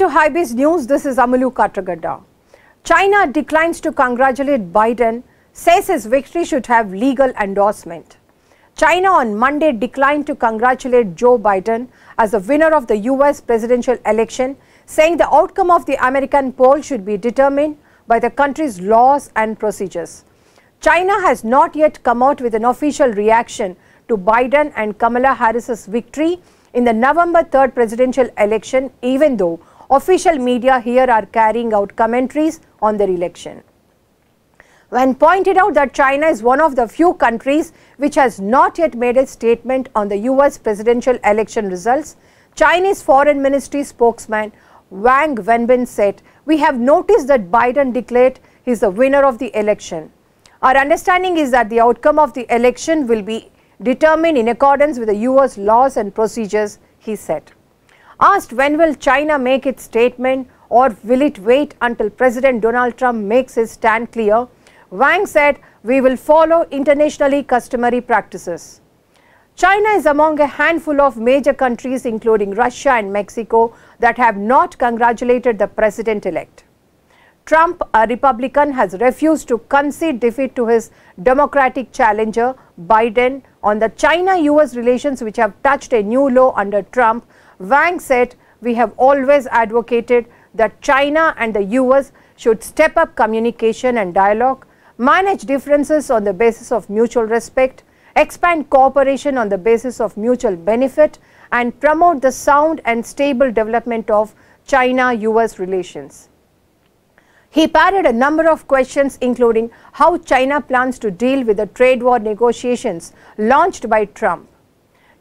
to Highbase News, this is Amalu Katragadda. China declines to congratulate Biden, says his victory should have legal endorsement. China on Monday declined to congratulate Joe Biden as the winner of the US presidential election, saying the outcome of the American poll should be determined by the country's laws and procedures. China has not yet come out with an official reaction to Biden and Kamala Harris's victory in the November 3rd presidential election, even though official media here are carrying out commentaries on their election. When pointed out that China is one of the few countries which has not yet made a statement on the US presidential election results, Chinese Foreign Ministry spokesman Wang Wenbin said, We have noticed that Biden declared he is the winner of the election. Our understanding is that the outcome of the election will be determined in accordance with the US laws and procedures, he said asked when will China make its statement or will it wait until President Donald Trump makes his stand clear, Wang said, we will follow internationally customary practices. China is among a handful of major countries including Russia and Mexico that have not congratulated the president-elect. Trump, a Republican, has refused to concede defeat to his Democratic challenger, Biden, on the China-US relations which have touched a new low under Trump Wang said, we have always advocated that China and the US should step up communication and dialogue, manage differences on the basis of mutual respect, expand cooperation on the basis of mutual benefit and promote the sound and stable development of China-US relations. He parried a number of questions including how China plans to deal with the trade war negotiations launched by Trump.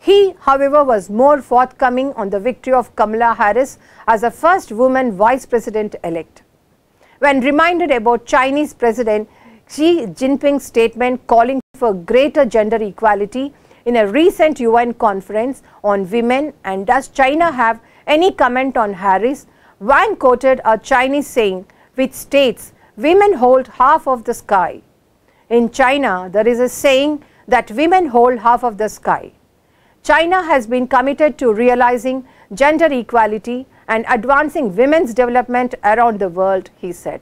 He, however, was more forthcoming on the victory of Kamala Harris as the first woman vice president-elect. When reminded about Chinese President Xi Jinping's statement calling for greater gender equality in a recent UN conference on women and does China have any comment on Harris, Wang quoted a Chinese saying which states women hold half of the sky. In China, there is a saying that women hold half of the sky. China has been committed to realizing gender equality and advancing women's development around the world, he said.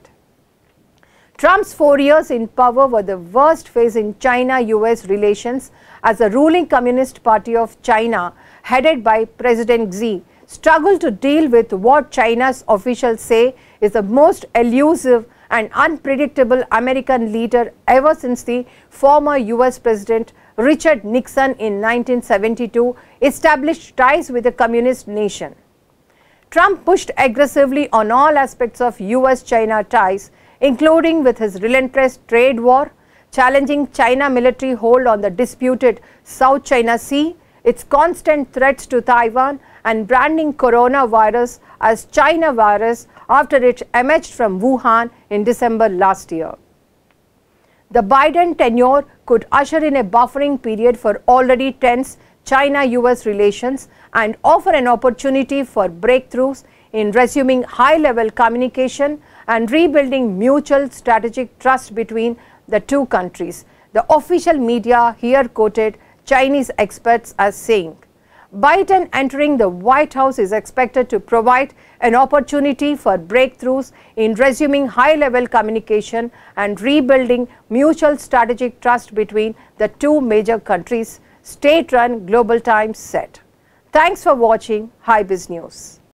Trump's four years in power were the worst phase in China-US relations as the ruling Communist Party of China, headed by President Xi, struggled to deal with what China's officials say is the most elusive and unpredictable American leader ever since the former US President Richard Nixon in 1972 established ties with a communist nation. Trump pushed aggressively on all aspects of US-China ties, including with his relentless trade war, challenging China military hold on the disputed South China Sea, its constant threats to Taiwan and branding coronavirus as China virus after it emerged from Wuhan in December last year the Biden tenure could usher in a buffering period for already tense China US relations and offer an opportunity for breakthroughs in resuming high level communication and rebuilding mutual strategic trust between the two countries. The official media here quoted Chinese experts as saying. Biden entering the White House is expected to provide an opportunity for breakthroughs in resuming high level communication and rebuilding mutual strategic trust between the two major countries, state run Global Times said. Thanks for watching High Biz News.